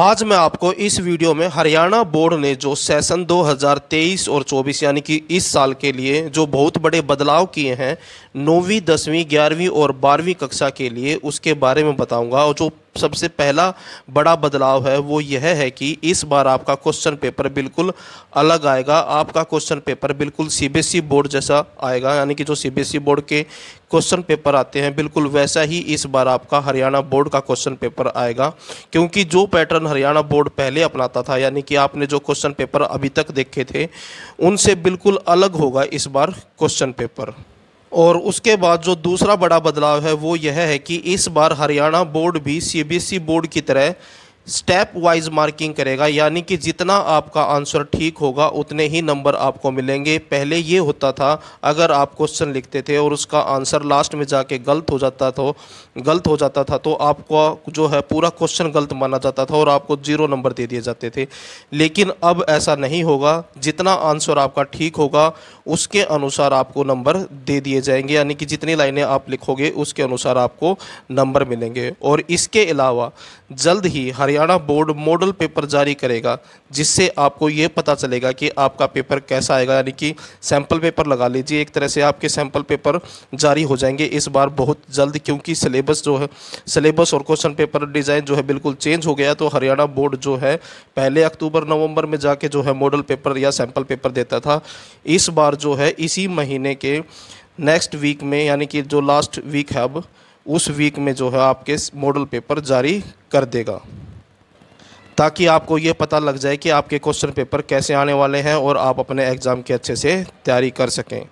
आज मैं आपको इस वीडियो में हरियाणा बोर्ड ने जो सेशन 2023 और 24 यानी कि इस साल के लिए जो बहुत बड़े बदलाव किए हैं नौवीं दसवीं ग्यारहवीं और बारहवीं कक्षा के लिए उसके बारे में बताऊंगा और जो सबसे पहला बड़ा बदलाव है वो यह है कि इस बार आपका क्वेश्चन पेपर बिल्कुल अलग आएगा आपका क्वेश्चन पेपर बिल्कुल सीबीएसई बोर्ड e जैसा आएगा यानी कि जो सीबीएसई बोर्ड e के क्वेश्चन पेपर आते हैं बिल्कुल वैसा ही इस बार आपका हरियाणा बोर्ड का क्वेश्चन पेपर आएगा क्योंकि जो पैटर्न हरियाणा बोर्ड पहले अपनाता था यानी कि आपने जो क्वेश्चन पेपर अभी तक देखे थे उनसे बिल्कुल अलग होगा इस बार क्वेश्चन पेपर और उसके बाद जो दूसरा बड़ा बदलाव है वो यह है कि इस बार हरियाणा बोर्ड भी सीबीएसई e बोर्ड की तरह स्टेप वाइज मार्किंग करेगा यानी कि जितना आपका आंसर ठीक होगा उतने ही नंबर आपको मिलेंगे पहले ये होता था अगर आप क्वेश्चन लिखते थे और उसका आंसर लास्ट में जाके गलत हो जाता तो गलत हो जाता था तो आपको जो है पूरा क्वेश्चन गलत माना जाता था और आपको जीरो नंबर दे दिए जाते थे लेकिन अब ऐसा नहीं होगा जितना आंसर आपका ठीक होगा उसके अनुसार आपको नंबर दे दिए जाएंगे यानी कि जितनी लाइनें आप लिखोगे उसके अनुसार आपको नंबर मिलेंगे और इसके अलावा जल्द ही हर हरियाणा बोर्ड मॉडल पेपर जारी करेगा जिससे आपको ये पता चलेगा कि आपका पेपर कैसा आएगा यानी कि सैम्पल पेपर लगा लीजिए एक तरह से आपके सैम्पल पेपर जारी हो जाएंगे इस बार बहुत जल्द क्योंकि सिलेबस जो है सिलेबस और क्वेश्चन पेपर डिज़ाइन जो है बिल्कुल चेंज हो गया तो हरियाणा बोर्ड जो है पहले अक्टूबर नवंबर में जाके जो है मॉडल पेपर या सैम्पल पेपर देता था इस बार जो है इसी महीने के नेक्स्ट वीक में यानी कि जो लास्ट वीक है अब उस वीक में जो है आपके मॉडल पेपर जारी कर देगा ताकि आपको ये पता लग जाए कि आपके क्वेश्चन पेपर कैसे आने वाले हैं और आप अपने एग्ज़ाम की अच्छे से तैयारी कर सकें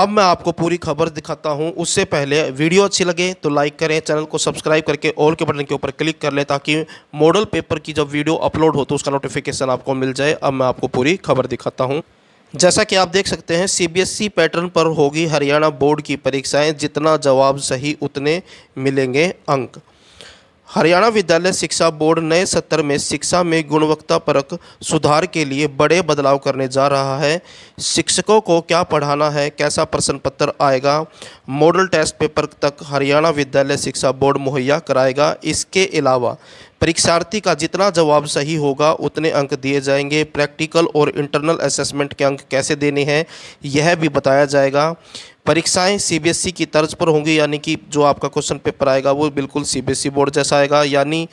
अब मैं आपको पूरी खबर दिखाता हूं उससे पहले वीडियो अच्छी लगे तो लाइक करें चैनल को सब्सक्राइब करके ऑल के बटन के ऊपर क्लिक कर लें ताकि मॉडल पेपर की जब वीडियो अपलोड हो तो उसका नोटिफिकेशन आपको मिल जाए अब मैं आपको पूरी खबर दिखाता हूं जैसा कि आप देख सकते हैं सीबीएसई पैटर्न e पर होगी हरियाणा बोर्ड की परीक्षाएं जितना जवाब सही उतने मिलेंगे अंक हरियाणा विद्यालय शिक्षा बोर्ड नए सत्र में शिक्षा में गुणवत्ता परक सुधार के लिए बड़े बदलाव करने जा रहा है शिक्षकों को क्या पढ़ाना है कैसा प्रश्न पत्र आएगा मॉडल टेस्ट पेपर तक हरियाणा विद्यालय शिक्षा बोर्ड मुहैया कराएगा इसके अलावा परीक्षार्थी का जितना जवाब सही होगा उतने अंक दिए जाएंगे प्रैक्टिकल और इंटरनल असेसमेंट के अंक कैसे देने हैं यह भी बताया जाएगा परीक्षाएं सीबीएसई e की तर्ज पर होंगी यानी कि जो आपका क्वेश्चन पेपर आएगा वो बिल्कुल सीबीएसई बोर्ड e जैसा आएगा यानी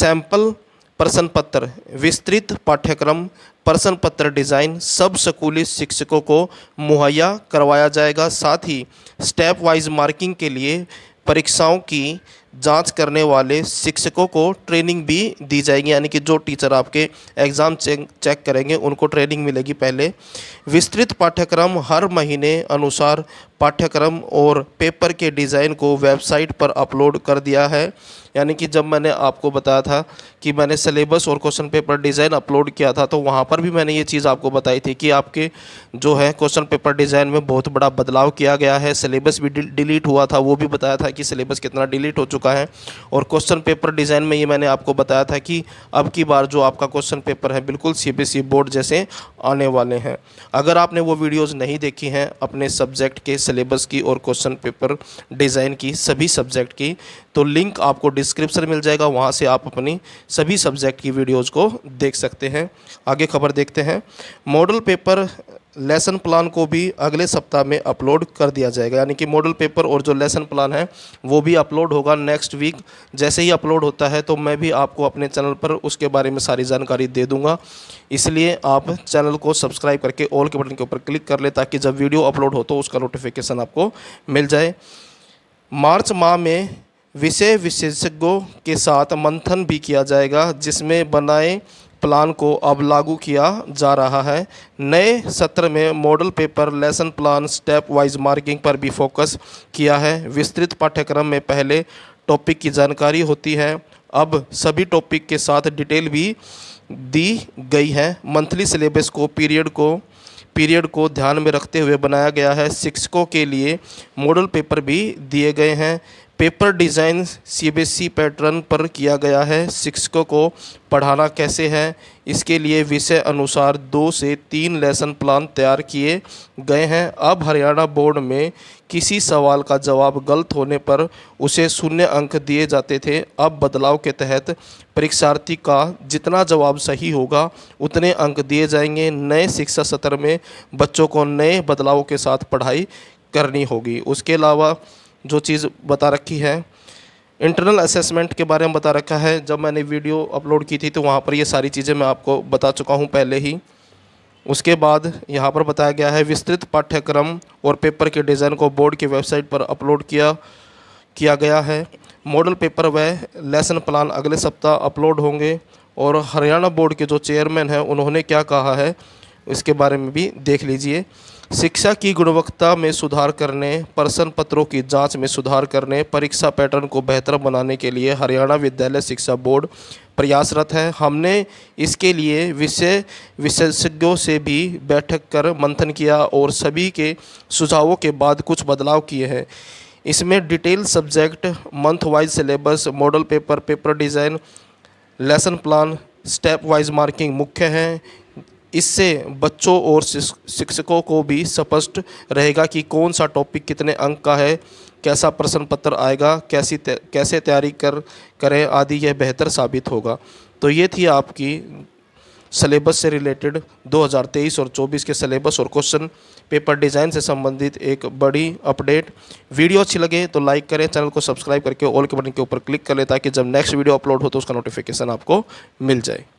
सैंपल प्रश्न पत्र विस्तृत पाठ्यक्रम प्रश्न पत्र डिज़ाइन सब स्कूली शिक्षकों को मुहैया करवाया जाएगा साथ ही स्टेप वाइज मार्किंग के लिए परीक्षाओं की जांच करने वाले शिक्षकों को ट्रेनिंग भी दी जाएगी यानी कि जो टीचर आपके एग्ज़ाम चेक चेक करेंगे उनको ट्रेनिंग मिलेगी पहले विस्तृत पाठ्यक्रम हर महीने अनुसार पाठ्यक्रम और पेपर के डिज़ाइन को वेबसाइट पर अपलोड कर दिया है यानी कि जब मैंने आपको बताया था कि मैंने सिलेबस और क्वेश्चन पेपर डिज़ाइन अपलोड किया था तो वहाँ पर भी मैंने ये चीज़ आपको बताई थी कि आपके जो है क्वेश्चन पेपर डिज़ाइन में बहुत बड़ा बदलाव किया गया है सिलेबस भी डिलीट हुआ था वो भी बताया था कि सिलेबस कितना डिलीट हो चुका चुका है और क्वेश्चन पेपर डिज़ाइन में ये मैंने आपको बताया था कि अब की बार जो आपका क्वेश्चन पेपर है बिल्कुल सी बोर्ड जैसे आने वाले हैं अगर आपने वो वीडियोस नहीं देखी हैं अपने सब्जेक्ट के सिलेबस की और क्वेश्चन पेपर डिज़ाइन की सभी सब्जेक्ट की तो लिंक आपको डिस्क्रिप्शन मिल जाएगा वहाँ से आप अपनी सभी सब्जेक्ट की वीडियोज़ को देख सकते हैं आगे खबर देखते हैं मॉडल पेपर लेसन प्लान को भी अगले सप्ताह में अपलोड कर दिया जाएगा यानी कि मॉडल पेपर और जो लेसन प्लान है वो भी अपलोड होगा नेक्स्ट वीक जैसे ही अपलोड होता है तो मैं भी आपको अपने चैनल पर उसके बारे में सारी जानकारी दे दूंगा इसलिए आप चैनल चैनल को सब्सक्राइब करके ऑल के बटन के ऊपर क्लिक कर ले ताकि जब वीडियो अपलोड हो तो उसका नोटिफिकेशन आपको मिल जाए मार्च माह में विषय विशेषज्ञों के साथ मंथन भी किया जाएगा जिसमें बनाए प्लान को अब लागू किया जा रहा है नए सत्र में model paper lesson plan stepwise marking पर भी फोकस किया है विस्तृत पाठ्यक्रम में पहले टॉपिक की जानकारी होती है अब सभी टॉपिक के साथ डिटेल भी दी गई है मंथली सिलेबस को पीरियड को पीरियड को ध्यान में रखते हुए बनाया गया है शिक्षकों के लिए मॉडल पेपर भी दिए गए हैं paper design CBSE e pattern पर किया गया है शिक्षकों को पढ़ाना कैसे है इसके लिए विषय अनुसार दो से तीन लेसन प्लान तैयार किए गए हैं अब हरियाणा बोर्ड में किसी सवाल का जवाब गलत होने पर उसे शून्य अंक दिए जाते थे अब बदलाव के तहत परीक्षार्थी का जितना जवाब सही होगा उतने अंक दिए जाएंगे नए शिक्षा सत्र में बच्चों को नए बदलाव के साथ पढ़ाई करनी होगी उसके अलावा जो चीज़ बता रखी है इंटरनल असेसमेंट के बारे में बता रखा है जब मैंने वीडियो अपलोड की थी तो वहाँ पर ये सारी चीज़ें मैं आपको बता चुका हूँ पहले ही उसके बाद यहाँ पर बताया गया है विस्तृत पाठ्यक्रम और पेपर के डिज़ाइन को बोर्ड की वेबसाइट पर अपलोड किया किया गया है मॉडल पेपर व लेसन प्लान अगले सप्ताह अपलोड होंगे और हरियाणा बोर्ड के जो चेयरमैन हैं उन्होंने क्या कहा है इसके बारे में भी देख लीजिए शिक्षा की गुणवत्ता में सुधार करने प्रश्न पत्रों की जांच में सुधार करने परीक्षा पैटर्न को बेहतर बनाने के लिए हरियाणा विद्यालय शिक्षा बोर्ड प्रयासरत है हमने इसके लिए विषय विशेषज्ञों से भी बैठक कर मंथन किया और सभी के सुझावों के बाद कुछ बदलाव किए हैं इसमें detail subject monthwise syllabus model paper paper design lesson plan stepwise marking मुख्य हैं इससे बच्चों और शिक्षकों को भी स्पष्ट रहेगा कि कौन सा टॉपिक कितने अंक का है कैसा प्रश्न पत्र आएगा कैसी कैसे तैयारी कर करें आदि यह बेहतर साबित होगा तो ये थी आपकी सलेबस से रिलेटेड 2023 और 24 के सलेबस और क्वेश्चन पेपर डिज़ाइन से संबंधित एक बड़ी अपडेट वीडियो अच्छी लगे तो लाइक करें चैनल को सब्सक्राइब करके ऑल के बटन के ऊपर क्लिक कर लें ताकि जब नेक्स्ट वीडियो अपलोड हो तो उसका नोटिफिकेशन आपको मिल जाए